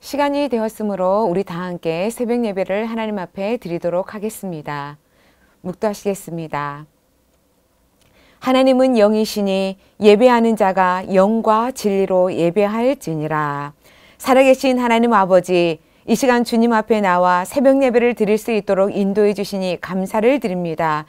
시간이 되었으므로 우리 다 함께 새벽 예배를 하나님 앞에 드리도록 하겠습니다. 묵도하시겠습니다. 하나님은 영이시니 예배하는 자가 영과 진리로 예배할지니라. 살아계신 하나님 아버지, 이 시간 주님 앞에 나와 새벽 예배를 드릴 수 있도록 인도해 주시니 감사를 드립니다.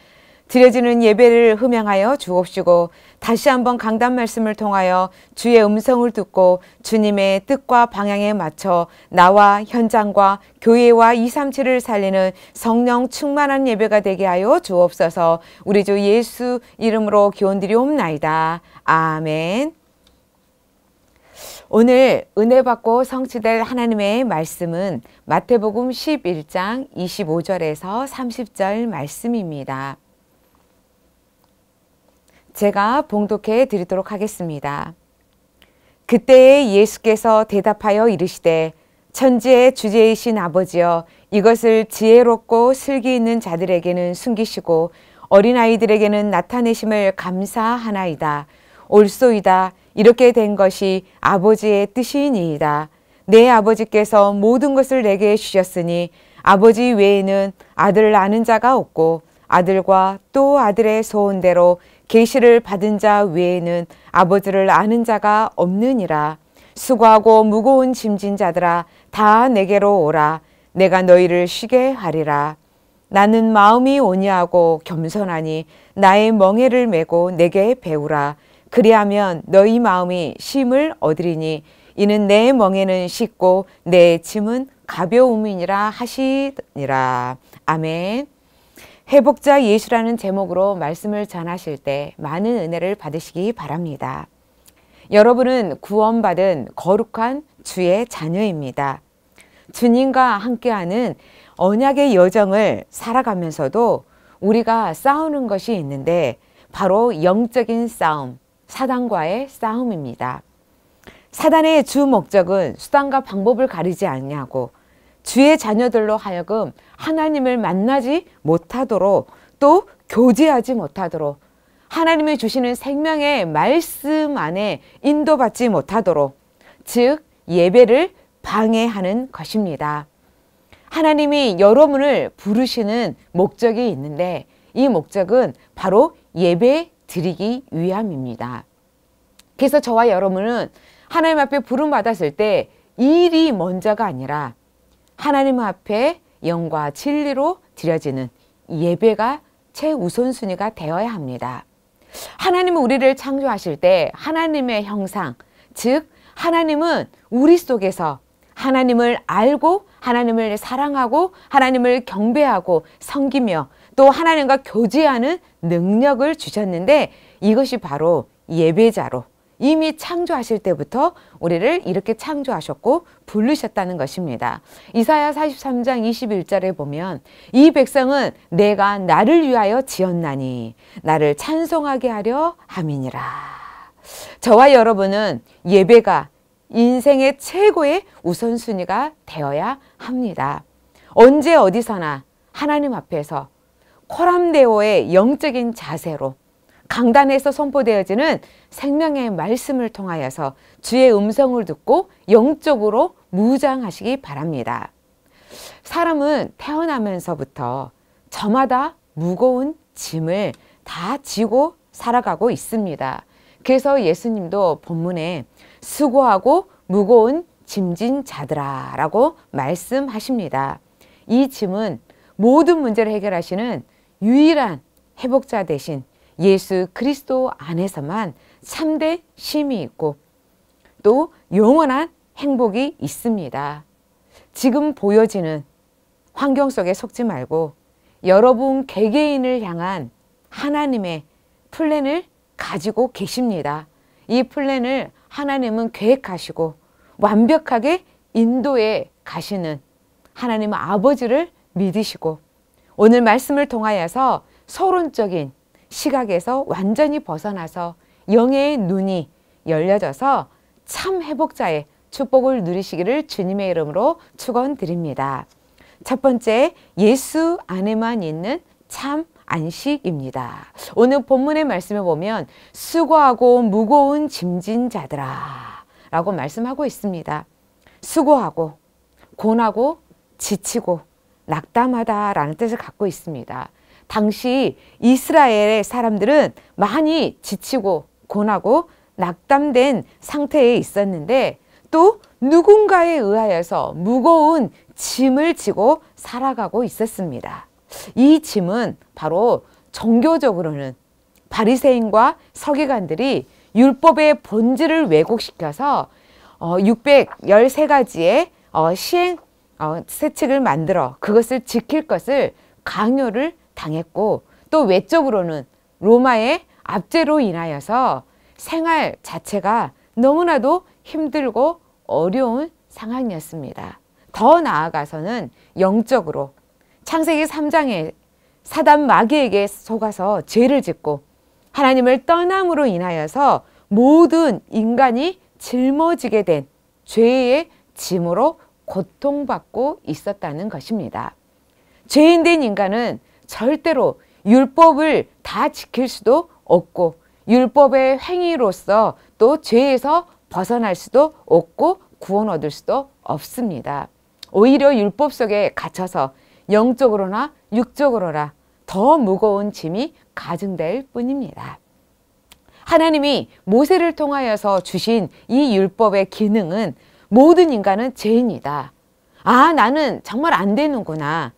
드려지는 예배를 흠양하여 주옵시고 다시 한번 강단 말씀을 통하여 주의 음성을 듣고 주님의 뜻과 방향에 맞춰 나와 현장과 교회와 이삼칠을 살리는 성령 충만한 예배가 되게 하여 주옵소서 우리 주 예수 이름으로 기원드리옵나이다. 아멘 오늘 은혜 받고 성취될 하나님의 말씀은 마태복음 11장 25절에서 30절 말씀입니다. 제가 봉독해 드리도록 하겠습니다. 그때에 예수께서 대답하여 이르시되 천지의 주제이신 아버지여 이것을 지혜롭고 슬기 있는 자들에게는 숨기시고 어린아이들에게는 나타내심을 감사하나이다. 올소이다. 이렇게 된 것이 아버지의 뜻이니이다. 내 아버지께서 모든 것을 내게 주셨으니 아버지 외에는 아들 아는 자가 없고 아들과 또 아들의 소원대로 계시를 받은 자 외에는 아버지를 아는 자가 없느니라. 수고하고 무거운 짐진 자들아 다 내게로 오라. 내가 너희를 쉬게 하리라. 나는 마음이 온유하고 겸손하니 나의 멍에를 메고 내게 배우라. 그리하면 너희 마음이 쉼을 얻으리니 이는 내 멍에는 쉽고 내 짐은 가벼움이니라 하시니라. 아멘. 회복자 예수라는 제목으로 말씀을 전하실 때 많은 은혜를 받으시기 바랍니다. 여러분은 구원받은 거룩한 주의 자녀입니다. 주님과 함께하는 언약의 여정을 살아가면서도 우리가 싸우는 것이 있는데 바로 영적인 싸움, 사단과의 싸움입니다. 사단의 주 목적은 수단과 방법을 가리지 않냐고 주의 자녀들로 하여금 하나님을 만나지 못하도록 또 교제하지 못하도록 하나님이 주시는 생명의 말씀 안에 인도받지 못하도록 즉 예배를 방해하는 것입니다. 하나님이 여러분을 부르시는 목적이 있는데 이 목적은 바로 예배 드리기 위함입니다. 그래서 저와 여러분은 하나님 앞에 부름 받았을 때 일이 먼저가 아니라 하나님 앞에 영과 진리로 드려지는 예배가 최우선순위가 되어야 합니다. 하나님은 우리를 창조하실 때 하나님의 형상, 즉 하나님은 우리 속에서 하나님을 알고 하나님을 사랑하고 하나님을 경배하고 섬기며 또 하나님과 교제하는 능력을 주셨는데 이것이 바로 예배자로 이미 창조하실 때부터 우리를 이렇게 창조하셨고 부르셨다는 것입니다. 이사야 43장 21절에 보면 이 백성은 내가 나를 위하여 지었나니 나를 찬송하게 하려 함이니라. 저와 여러분은 예배가 인생의 최고의 우선순위가 되어야 합니다. 언제 어디서나 하나님 앞에서 코람데오의 영적인 자세로 강단에서 선포되어지는 생명의 말씀을 통하여서 주의 음성을 듣고 영적으로 무장하시기 바랍니다. 사람은 태어나면서부터 저마다 무거운 짐을 다 지고 살아가고 있습니다. 그래서 예수님도 본문에 수고하고 무거운 짐진 자들아 라고 말씀하십니다. 이 짐은 모든 문제를 해결하시는 유일한 회복자 대신 예수 그리스도 안에서만 참된 쉼이 있고 또 영원한 행복이 있습니다. 지금 보여지는 환경 속에 속지 말고 여러분 개개인을 향한 하나님의 플랜을 가지고 계십니다. 이 플랜을 하나님은 계획하시고 완벽하게 인도에 가시는 하나님 아버지를 믿으시고 오늘 말씀을 통하여서 서론적인 시각에서 완전히 벗어나서 영의 눈이 열려져서 참 회복자의 축복을 누리시기를 주님의 이름으로 축원드립니다. 첫 번째, 예수 안에만 있는 참 안식입니다. 오늘 본문의 말씀을 보면 수고하고 무거운 짐진 자들아 라고 말씀하고 있습니다. 수고하고 곤하고 지치고 낙담하다 라는 뜻을 갖고 있습니다. 당시 이스라엘의 사람들은 많이 지치고 고나고 낙담된 상태에 있었는데 또 누군가에 의하여서 무거운 짐을 지고 살아가고 있었습니다. 이 짐은 바로 종교적으로는 바리새인과 서기관들이 율법의 본질을 왜곡시켜서 613가지의 어, 어, 시행 어, 세칙을 만들어 그것을 지킬 것을 강요를 당했고 또 외적으로는 로마의 압제로 인하여서 생활 자체가 너무나도 힘들고 어려운 상황이었습니다. 더 나아가서는 영적으로 창세기 3장에 사단 마귀에게 속아서 죄를 짓고 하나님을 떠남으로 인하여서 모든 인간이 짊어지게 된 죄의 짐으로 고통받고 있었다는 것입니다. 죄인 된 인간은 절대로 율법을 다 지킬 수도 없고 율법의 행위로서 또 죄에서 벗어날 수도 없고 구원 얻을 수도 없습니다. 오히려 율법 속에 갇혀서 영적으로나 육적으로나 더 무거운 짐이 가중될 뿐입니다. 하나님이 모세를 통하여서 주신 이 율법의 기능은 모든 인간은 죄인이다. 아, 나는 정말 안 되는구나.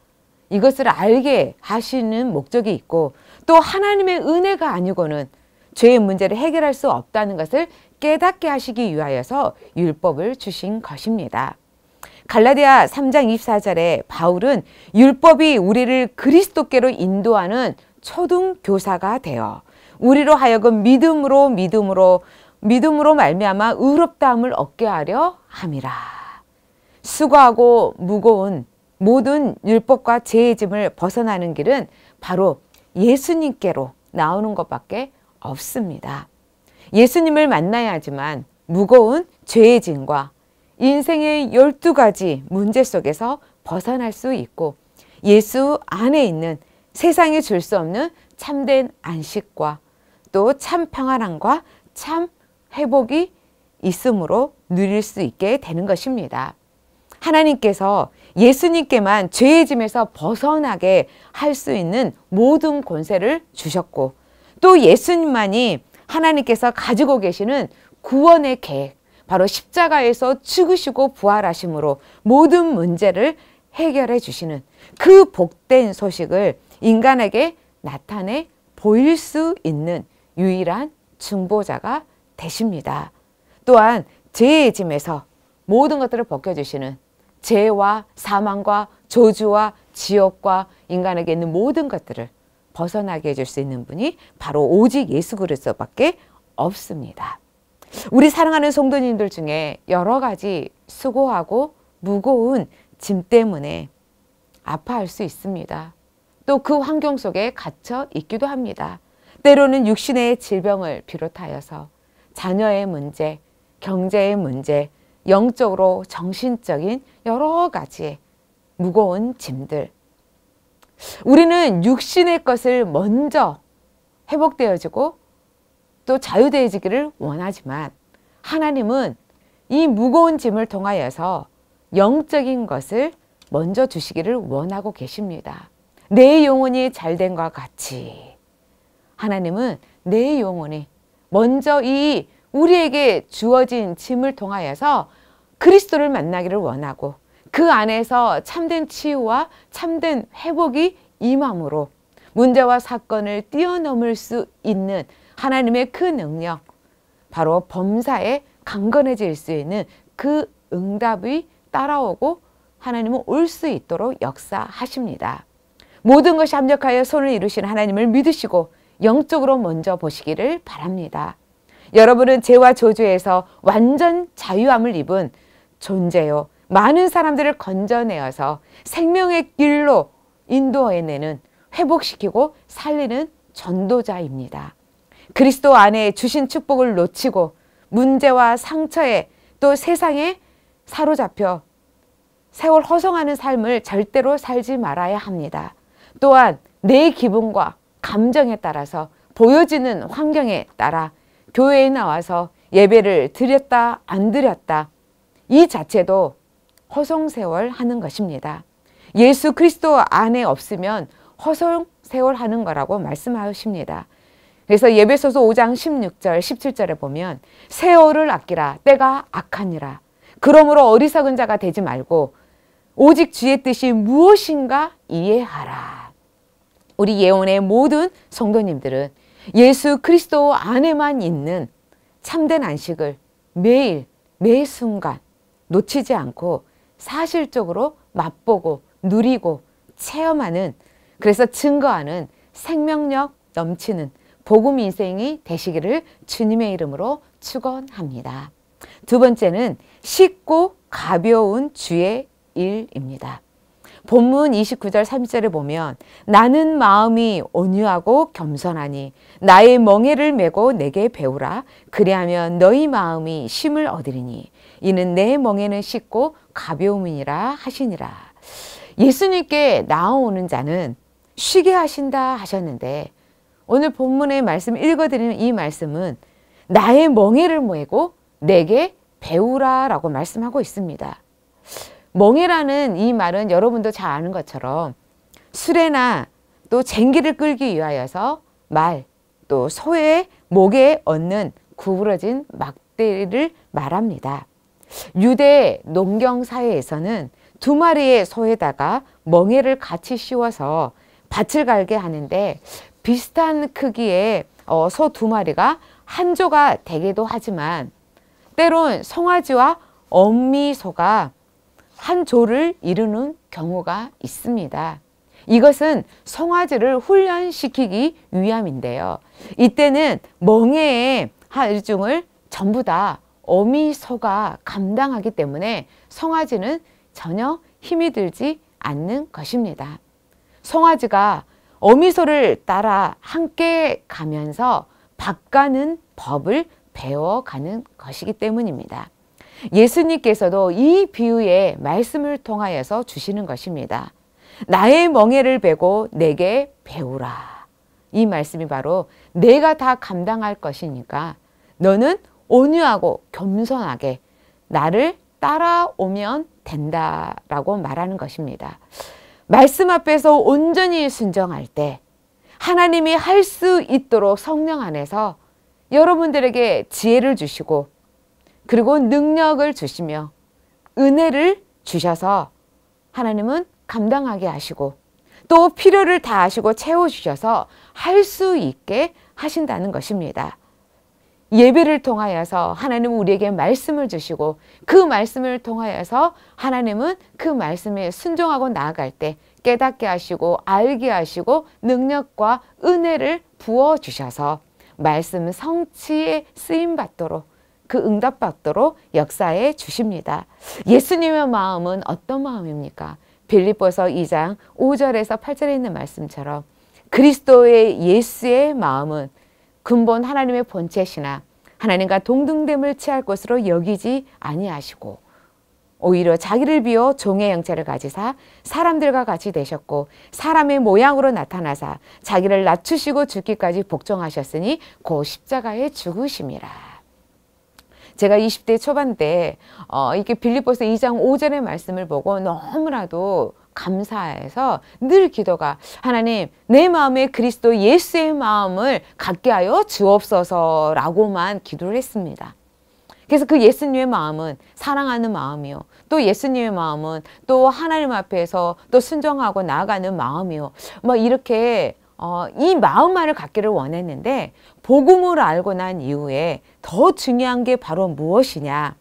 이것을 알게 하시는 목적이 있고 또 하나님의 은혜가 아니고는 죄의 문제를 해결할 수 없다는 것을 깨닫게 하시기 위하여서 율법을 주신 것입니다. 갈라디아 3장 24절에 바울은 율법이 우리를 그리스도께로 인도하는 초등 교사가 되어 우리로 하여금 믿음으로 믿음으로 믿음으로 말미암아 의롭다함을 얻게 하려 함이라. 수고하고 무거운 모든 율법과 죄의짐을 벗어나는 길은 바로 예수님께로 나오는 것밖에 없습니다. 예수님을 만나야 지만 무거운 죄의 짐과 인생의 12가지 문제 속에서 벗어날 수 있고 예수 안에 있는 세상에 줄수 없는 참된 안식과 또 참 평안함과 참 회복이 있음으로 누릴 수 있게 되는 것입니다. 하나님께서 예수님께만 죄의 짐에서 벗어나게 할 수 있는 모든 권세를 주셨고 또 예수님만이 하나님께서 가지고 계시는 구원의 계획 바로 십자가에서 죽으시고 부활하심으로 모든 문제를 해결해 주시는 그 복된 소식을 인간에게 나타내 보일 수 있는 유일한 중보자가 되십니다. 또한 죄의 짐에서 모든 것들을 벗겨주시는 죄와 사망과 저주와 지옥과 인간에게 있는 모든 것들을 벗어나게 해줄 수 있는 분이 바로 오직 예수 그리스도밖에 없습니다. 우리 사랑하는 성도님들 중에 여러 가지 수고하고 무거운 짐 때문에 아파할 수 있습니다. 또 그 환경 속에 갇혀 있기도 합니다. 때로는 육신의 질병을 비롯하여서 자녀의 문제, 경제의 문제, 영적으로 정신적인 여러 가지의 무거운 짐들. 우리는 육신의 것을 먼저 회복되어지고 또 자유되어지기를 원하지만 하나님은 이 무거운 짐을 통하여서 영적인 것을 먼저 주시기를 원하고 계십니다. 내 영혼이 잘 된것 같이 하나님은 내 영혼이 먼저 이 우리에게 주어진 짐을 통하여서 그리스도를 만나기를 원하고 그 안에서 참된 치유와 참된 회복이 임함으로 문제와 사건을 뛰어넘을 수 있는 하나님의 그 능력 바로 범사에 강건해질 수 있는 그 응답이 따라오고 하나님은 올 수 있도록 역사하십니다. 모든 것이 합력하여 손을 이루신 하나님을 믿으시고 영적으로 먼저 보시기를 바랍니다. 여러분은 죄와 저주에서 완전 자유함을 입은 존재요. 많은 사람들을 건져내어서 생명의 길로 인도해내는 회복시키고 살리는 전도자입니다. 그리스도 안에 주신 축복을 놓치고 문제와 상처에 또 세상에 사로잡혀 세월 허송하는 삶을 절대로 살지 말아야 합니다. 또한 내 기분과 감정에 따라서 보여지는 환경에 따라 교회에 나와서 예배를 드렸다 안 드렸다 이 자체도 허송세월 하는 것입니다. 예수 그리스도 안에 없으면 허송세월 하는 거라고 말씀하십니다. 그래서 예배소서 5장 16절 17절에 보면 세월을 아끼라 때가 악하니라 그러므로 어리석은 자가 되지 말고 오직 주의 뜻이 무엇인가 이해하라. 우리 예원의 모든 성도님들은 예수 그리스도 안에만 있는 참된 안식을 매일 매 순간 놓치지 않고 사실적으로 맛보고 누리고 체험하는 그래서 증거하는 생명력 넘치는 복음 인생이 되시기를 주님의 이름으로 축원합니다. 두 번째는 쉽고 가벼운 주의 일입니다. 본문 29절 3 0절을 보면 나는 마음이 온유하고 겸손하니 나의 멍에를 메고 내게 배우라 그리하면 너희 마음이 쉼을 얻으리니 이는 내 멍에는 씻고 가벼움이니라 하시니라 예수님께 나오는 자는 쉬게 하신다 하셨는데 오늘 본문의 말씀 읽어드리는 이 말씀은 나의 멍에를 모이고 내게 배우라 라고 말씀하고 있습니다. 멍해라는 이 말은 여러분도 잘 아는 것처럼 수레나 또 쟁기를 끌기 위하여서 말, 또 소의 목에 얹는 구부러진 막대를 말합니다. 유대 농경 사회에서는 두 마리의 소에다가 멍해를 같이 씌워서 밭을 갈게 하는데 비슷한 크기의 어, 소 두 마리가 한 조가 되기도 하지만 때론 송아지와 엄미소가 한 조를 이루는 경우가 있습니다. 이것은 송아지를 훈련시키기 위함인데요. 이때는 멍해의 일중을 전부 다 어미 소가 감당하기 때문에 송아지는 전혀 힘이 들지 않는 것입니다. 송아지가 어미소를 따라 함께 가면서 바가는 법을 배워가는 것이기 때문입니다. 예수님께서도 이 비유의 말씀을 통하여서 주시는 것입니다. 나의 멍에를 베고 내게 배우라. 이 말씀이 바로 내가 다 감당할 것이니까 너는 온유하고 겸손하게 나를 따라오면 된다라고 말하는 것입니다. 말씀 앞에서 온전히 순정할 때 하나님이 할 수 있도록 성령 안에서 여러분들에게 지혜를 주시고 그리고 능력을 주시며 은혜를 주셔서 하나님은 감당하게 하시고 또 필요를 다 아시고 채워주셔서 할 수 있게 하신다는 것입니다. 예배를 통하여서 하나님은 우리에게 말씀을 주시고 그 말씀을 통하여서 하나님은 그 말씀에 순종하고 나아갈 때 깨닫게 하시고 알게 하시고 능력과 은혜를 부어주셔서 말씀 성취에 쓰임받도록 그 응답받도록 역사해 주십니다. 예수님의 마음은 어떤 마음입니까? 빌립보서 2장 5절에서 8절에 있는 말씀처럼 그리스도의 예수의 마음은 근본 하나님의 본체시나 하나님과 동등됨을 취할 것으로 여기지 아니하시고 오히려 자기를 비워 종의 형체를 가지사 사람들과 같이 되셨고 사람의 모양으로 나타나사 자기를 낮추시고 죽기까지 복종하셨으니 고 십자가에 죽으심이라. 제가 20대 초반 때 어, 이렇게 빌리보스 2장 5절의 말씀을 보고 너무나도 감사해서 늘 기도가 하나님 내 마음에 그리스도 예수의 마음을 갖게 하여 주옵소서라고만 기도를 했습니다. 그래서 그 예수님의 마음은 사랑하는 마음이요. 또 예수님의 마음은 또 하나님 앞에서 또 순종하고 나아가는 마음이요. 뭐 이렇게 어, 이 마음만을 갖기를 원했는데 복음을 알고 난 이후에 더 중요한 게 바로 무엇이냐?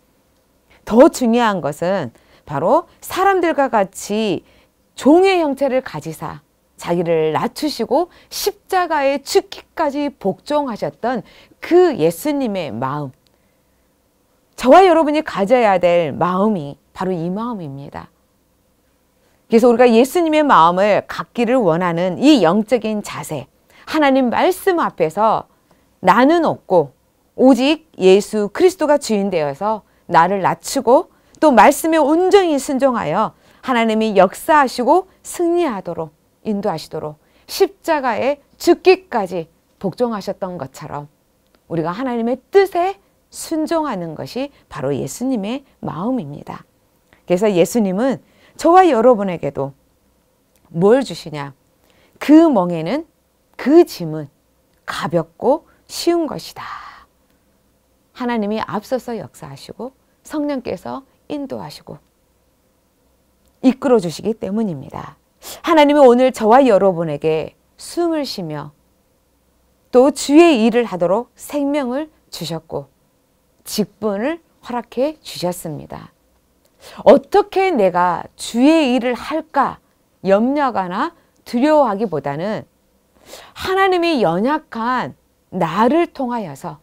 더 중요한 것은 바로 사람들과 같이 종의 형체를 가지사 자기를 낮추시고 십자가의 죽기까지 복종하셨던 그 예수님의 마음 저와 여러분이 가져야 될 마음이 바로 이 마음입니다. 그래서 우리가 예수님의 마음을 갖기를 원하는 이 영적인 자세, 하나님 말씀 앞에서 나는 없고 오직 예수 그리스도가 주인 되어서 나를 낮추고 또 말씀에 온전히 순종하여 하나님이 역사하시고 승리하도록 인도하시도록 십자가에 죽기까지 복종하셨던 것처럼 우리가 하나님의 뜻에 순종하는 것이 바로 예수님의 마음입니다. 그래서 예수님은 저와 여러분에게도 뭘 주시냐? 그 멍에는 그 짐은 가볍고 쉬운 것이다. 하나님이 앞서서 역사하시고 성령께서 인도하시고 이끌어 주시기 때문입니다. 하나님이 오늘 저와 여러분에게 숨을 쉬며 또 주의 일을 하도록 생명을 주셨고 직분을 허락해 주셨습니다. 어떻게 내가 주의 일을 할까 염려하거나 두려워하기보다는 하나님이 연약한 나를 통하여서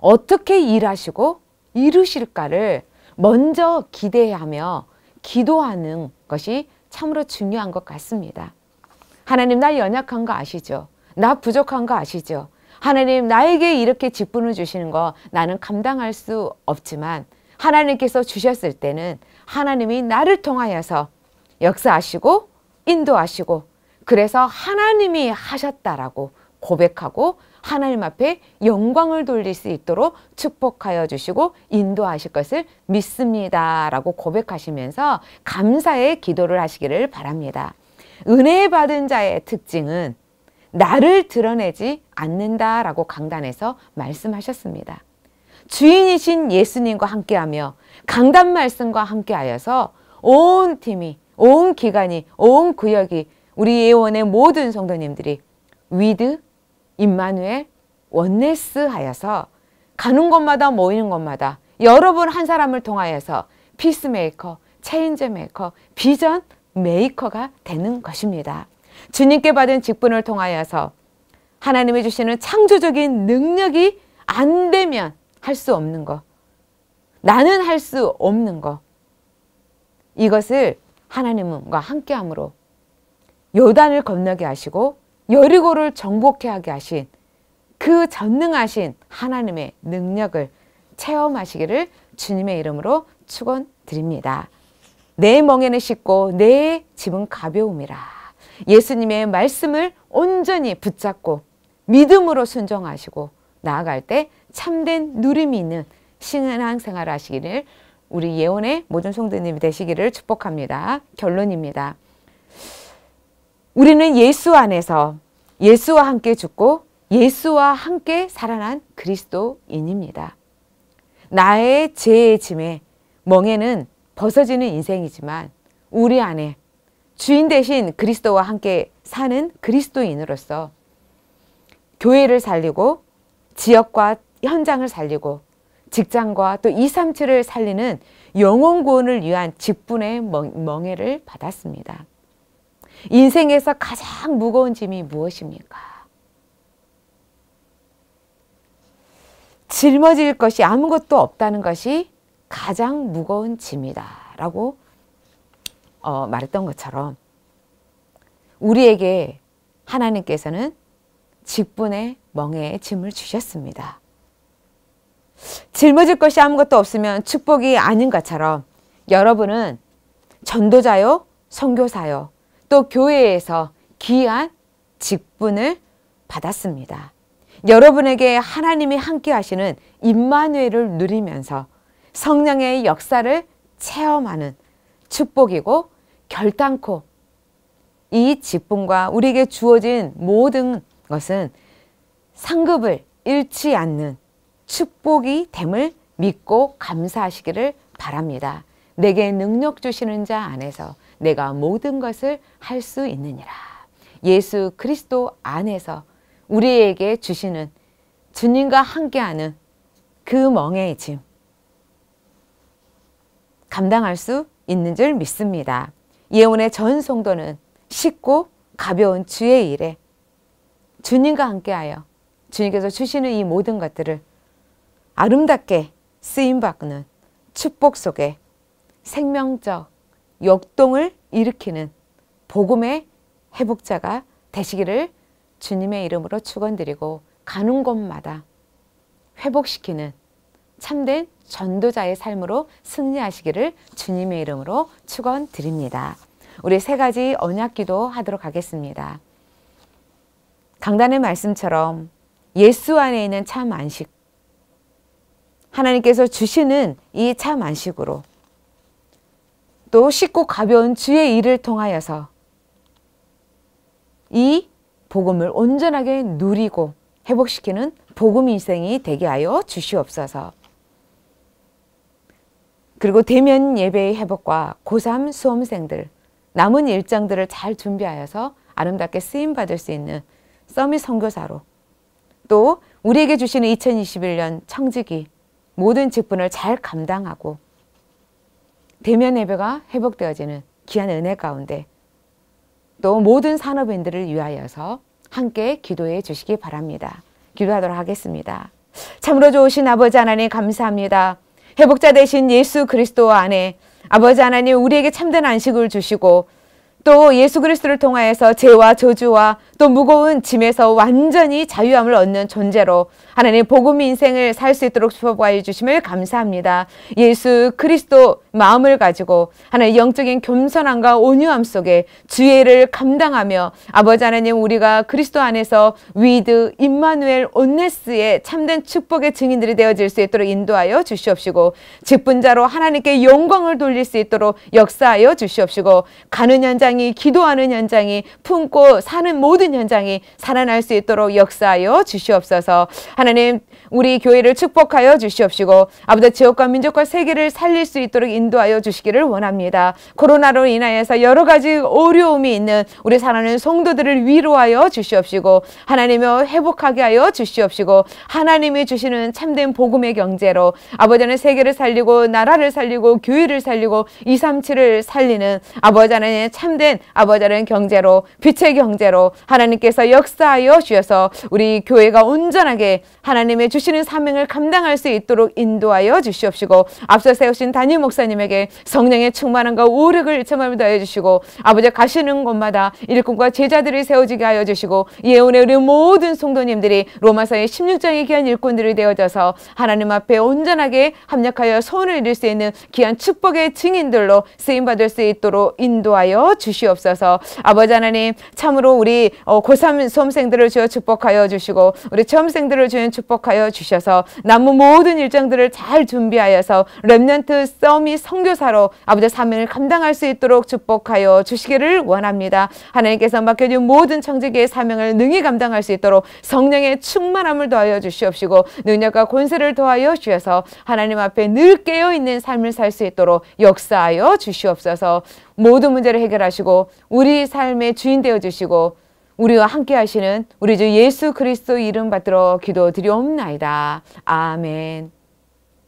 어떻게 일하시고 이루실까를 먼저 기대하며 기도하는 것이 참으로 중요한 것 같습니다. 하나님 나 연약한 거 아시죠? 나 부족한 거 아시죠? 하나님 나에게 이렇게 직분을 주시는 거 나는 감당할 수 없지만 하나님께서 주셨을 때는 하나님이 나를 통하여서 역사하시고 인도하시고 그래서 하나님이 하셨다라고 고백하고 하나님 앞에 영광을 돌릴 수 있도록 축복하여 주시고 인도하실 것을 믿습니다. 라고 고백하시면서 감사의 기도를 하시기를 바랍니다. 은혜 받은 자의 특징은 나를 드러내지 않는다라고 강단에서 말씀하셨습니다. 주인이신 예수님과 함께하며 강단 말씀과 함께하여서 온 팀이 온 기관이 온 구역이 우리 예원의 모든 성도님들이 위드, 임마누엘, 원네스 하여서 가는 곳마다 모이는 곳마다 여러분 한 사람을 통하여서 피스메이커, 체인지 메이커, 비전 메이커가 되는 것입니다. 주님께 받은 직분을 통하여서 하나님이 주시는 창조적인 능력이 안 되면 할수 없는 거. 나는 할 수 없는 것. 이것을 하나님과 함께함으로 요단을 건너게 하시고 여리고를 정복해 하게 하신 그 전능하신 하나님의 능력을 체험하시기를 주님의 이름으로 축원드립니다. 내 멍에는 쉽고 내 집은 가벼움이라. 예수님의 말씀을 온전히 붙잡고 믿음으로 순종하시고 나아갈 때 참된 누림이 있는 신앙 생활하시기를 우리 예언의 모든 성도님이 되시기를 축복합니다. 결론입니다. 우리는 예수 안에서 예수와 함께 죽고 예수와 함께 살아난 그리스도인입니다. 나의 죄의 짐에 멍에는 벗어지는 인생이지만 우리 안에 주인 대신 그리스도와 함께 사는 그리스도인으로서 교회를 살리고 지역과 현장을 살리고 직장과 또 237을 살리는 영혼 구원을 위한 직분의 멍해를 받았습니다. 인생에서 가장 무거운 짐이 무엇입니까? 짊어질 것이 아무것도 없다는 것이 가장 무거운 짐이다. 라고 어, 말했던 것처럼 우리에게 하나님께서는 직분의 멍해의 짐을 주셨습니다. 짊어질 것이 아무것도 없으면 축복이 아닌 것처럼 여러분은 전도자요, 선교사요, 또 교회에서 귀한 직분을 받았습니다. 여러분에게 하나님이 함께 하시는 임마누엘을 누리면서 성령의 역사를 체험하는 축복이고 결단코 이 직분과 우리에게 주어진 모든 것은 상급을 잃지 않는 축복이 됨을 믿고 감사하시기를 바랍니다. 내게 능력 주시는 자 안에서 내가 모든 것을 할 수 있느니라. 예수 그리스도 안에서 우리에게 주시는 주님과 함께하는 그 멍에의 짐 감당할 수 있는 줄 믿습니다. 예언의 전 성도는 쉽고 가벼운 주의 일에 주님과 함께하여 주님께서 주시는 이 모든 것들을 아름답게 쓰임받는 축복 속에 생명적 역동을 일으키는 복음의 회복자가 되시기를 주님의 이름으로 축원드리고 가는 곳마다 회복시키는 참된 전도자의 삶으로 승리하시기를 주님의 이름으로 축원드립니다. 우리 세 가지 언약기도 하도록 하겠습니다. 강단의 말씀처럼 예수 안에 있는 참 안식 하나님께서 주시는 이 참 안식으로 또 쉽고 가벼운 주의 일을 통하여서 이 복음을 온전하게 누리고 회복시키는 복음 인생이 되게 하여 주시옵소서. 그리고 대면 예배의 회복과 고3 수험생들 남은 일정들을 잘 준비하여서 아름답게 쓰임 받을 수 있는 서밋 선교사로 또 우리에게 주시는 2021년 청지기 모든 직분을 잘 감당하고 대면 예배가 회복되어지는 귀한 은혜 가운데 또 모든 산업인들을 위하여서 함께 기도해 주시기 바랍니다. 기도하도록 하겠습니다. 참으로 좋으신 아버지 하나님 감사합니다. 회복자 되신 예수 그리스도 안에 아버지 하나님 우리에게 참된 안식을 주시고 또 예수 그리스도를 통하여서 죄와 저주와 또 무거운 짐에서 완전히 자유함을 얻는 존재로 하나님 복음 인생을 살 수 있도록 주어보여 주심을 감사합니다. 예수 그리스도 마음을 가지고 하나님 영적인 겸손함과 온유함 속에 주의를 감당하며 아버지 하나님 우리가 그리스도 안에서 위드 임마누엘 온네스의 참된 축복의 증인들이 되어질 수 있도록 인도하여 주시옵시고 직분자로 하나님께 영광을 돌릴 수 있도록 역사하여 주시옵시고 가는 현장 현장이 기도하는 현장이 품고 사는 모든 현장이 살아날 수 있도록 역사하여 주시옵소서. 하나님 우리 교회를 축복하여 주시옵시고 아버지 지역과 민족과 세계를 살릴 수 있도록 인도하여 주시기를 원합니다. 코로나로 인하여서 여러 가지 어려움이 있는 우리 사랑하는 성도들을 위로하여 주시옵시고 하나님여 회복하게 하여 주시옵시고 하나님이 주시는 참된 복음의 경제로 아버지는 세계를 살리고 나라를 살리고 교회를 살리고 237을 살리는 아버지 하나님의 참된 참된 아버지 다른 경제로 빛의 경제로 하나님께서 역사하여 주셔서 우리 교회가 온전하게 하나님의 주시는 사명을 감당할 수 있도록 인도하여 주시옵시고 앞서 세우신 담임 목사님에게 성령의 충만함과 우력을 일참함을 더해 주시고 아버지 가시는 곳마다 일꾼과 제자들이 세워지게 하여 주시고 예언의 우리 모든 성도님들이 로마서의 16장에 귀한 일꾼들이 되어져서 하나님 앞에 온전하게 합력하여 손을 잃을 수 있는 귀한 축복의 증인들로 쓰임받을 수 있도록 인도하여 주시옵소서. 주시옵소서. 아버지 하나님 참으로 우리 어, 고3 수험생들을 주여 축복하여 주시고 우리 체험생들을 주여 축복하여 주셔서 남은 모든 일정들을 잘 준비하여서 랩런트 썸이 성교사로 아버지 사명을 감당할 수 있도록 축복하여 주시기를 원합니다. 하나님께서 맡겨준 모든 청지기의 사명을 능히 감당할 수 있도록 성령의 충만함을 더하여 주시옵시고 능력과 권세를 더하여 주셔서 하나님 앞에 늘 깨어있는 삶을 살 수 있도록 역사하여 주시옵소서 모든 문제를 해결하시고 우리 삶의 주인 되어 주시고 우리와 함께 하시는 우리 주 예수 그리스도 이름 받들어 기도드리옵나이다. 아멘.